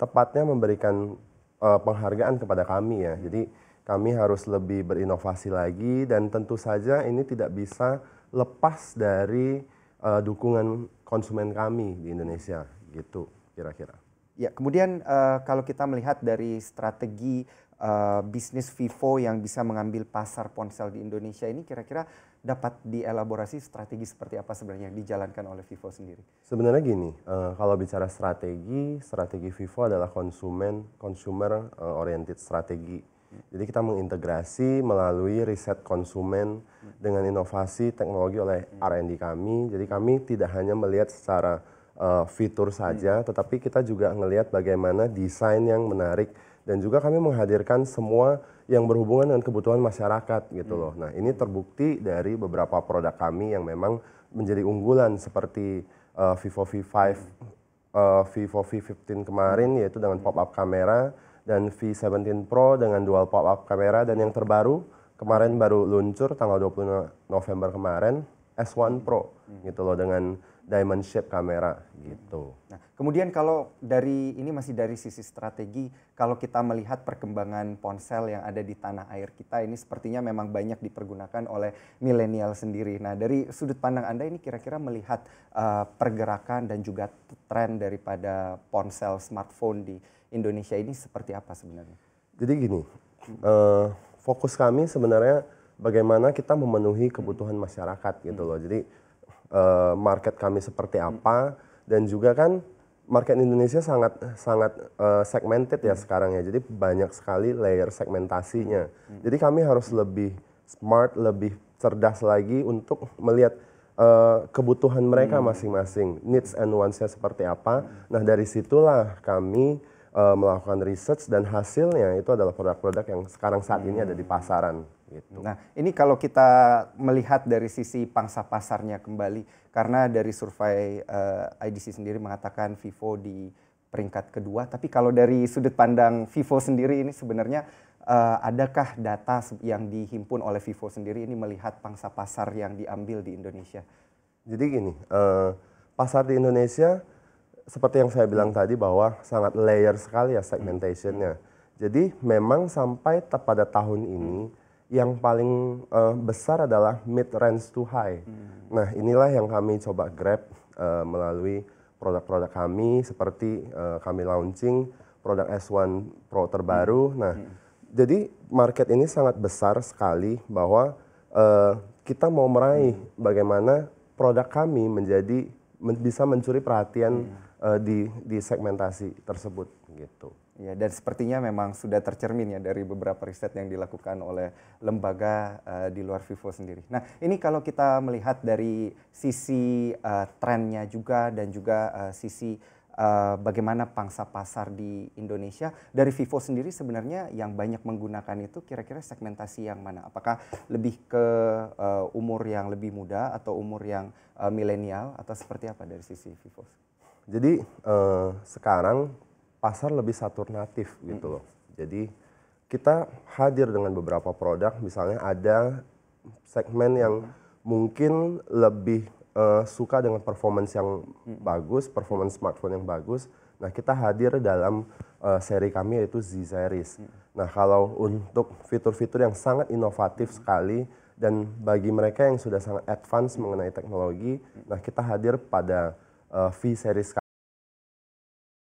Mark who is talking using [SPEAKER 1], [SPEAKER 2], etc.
[SPEAKER 1] tepatnya memberikan uh, penghargaan kepada kami ya. Jadi kami harus lebih berinovasi lagi dan tentu saja ini tidak bisa lepas dari uh, dukungan konsumen kami di Indonesia gitu kira-kira. Ya,
[SPEAKER 2] kemudian uh, kalau kita melihat dari strategi Eh, bisnis Vivo yang bisa mengambil pasar ponsel di Indonesia ini kira-kira dapat dielaborasi strategi seperti apa sebenarnya yang dijalankan oleh Vivo sendiri?
[SPEAKER 1] Sebenarnya gini, uh, kalau bicara strategi, strategi Vivo adalah konsumen consumer eh, oriented strategi. Jadi kita mengintegrasi melalui riset konsumen dengan inovasi teknologi oleh R&D kami. Jadi kami tidak hanya melihat secara uh, fitur saja, tetapi kita juga melihat bagaimana desain yang menarik dan juga kami menghadirkan semua yang berhubungan dengan kebutuhan masyarakat gitu loh. Nah, ini terbukti dari beberapa produk kami yang memang menjadi unggulan seperti uh, Vivo V5 uh, eh, Vivo V15 kemarin yaitu dengan pop-up kamera dan V17 Pro dengan dual pop-up kamera dan yang terbaru kemarin baru luncur tanggal 20 November kemarin S1 Pro gitu loh dengan diamond shape kamera gitu. Nah,
[SPEAKER 2] kemudian kalau dari ini masih dari sisi strategi, kalau kita melihat perkembangan ponsel yang ada di tanah air kita ini sepertinya memang banyak dipergunakan oleh milenial sendiri. Nah, dari sudut pandang Anda ini kira-kira melihat uh, pergerakan dan juga tren daripada ponsel smartphone di Indonesia ini seperti apa sebenarnya?
[SPEAKER 1] Jadi gini, uh, fokus kami sebenarnya bagaimana kita memenuhi kebutuhan masyarakat gitu loh. Jadi Eh, market kami seperti hmm. apa hmm. dan juga kan market Indonesia sangat sangat uh, segmented ya hmm. sekarang ya. Jadi banyak sekali layer segmentasinya. Hmm. Jadi kami harus lebih smart, lebih cerdas lagi untuk melihat uh, kebutuhan mereka hmm. masing-masing, hmm. needs and wants-nya seperti apa. Hmm. Nah, dari situlah kami uh, melakukan research dan hasilnya itu adalah produk-produk yang sekarang saat hmm. ini ada di pasaran. Gitu. Nah, ini kalau kita melihat dari sisi pangsa pasarnya kembali,
[SPEAKER 2] karena dari survei uh, eh, IDC sendiri mengatakan Vivo di peringkat kedua, tapi kalau dari sudut pandang Vivo sendiri ini sebenarnya uh, adakah data yang dihimpun oleh Vivo sendiri ini melihat pangsa pasar yang diambil di Indonesia? Jadi
[SPEAKER 1] gini, uh, pasar di Indonesia seperti yang saya bilang hmm. tadi bahwa sangat layer sekali ya segmentationnya. Hmm. Jadi memang sampai pada tahun ini hmm yang paling uh, besar adalah mid range to high. Hmm. Nah, inilah yang kami coba grab uh, melalui produk-produk kami seperti uh, kami launching produk S1 Pro terbaru. Hmm. Nah, hmm. jadi market ini sangat besar sekali bahwa uh, kita mau meraih hmm. bagaimana produk kami menjadi men bisa mencuri perhatian hmm. uh, di di segmentasi tersebut gitu. Ya, dan sepertinya memang sudah tercermin ya dari beberapa riset yang dilakukan oleh
[SPEAKER 2] lembaga uh, di luar Vivo sendiri. Nah, ini kalau kita melihat dari sisi uh, trennya juga dan juga uh, sisi uh, bagaimana pangsa pasar di Indonesia dari Vivo sendiri sebenarnya yang banyak menggunakan itu kira-kira segmentasi yang mana? Apakah lebih ke uh, umur yang lebih muda atau umur yang uh, milenial atau seperti apa dari sisi Vivos?
[SPEAKER 1] Jadi uh, sekarang pasar lebih saturnatif gitu loh. Jadi kita hadir dengan beberapa produk, misalnya ada segmen yang mungkin lebih uh, suka dengan performance yang hmm. bagus, performance smartphone yang bagus. Nah, kita hadir dalam uh, seri kami yaitu Z series. Hmm. Nah, kalau untuk fitur-fitur yang sangat inovatif sekali dan bagi mereka yang sudah sangat advance mengenai teknologi, nah kita hadir pada uh, V series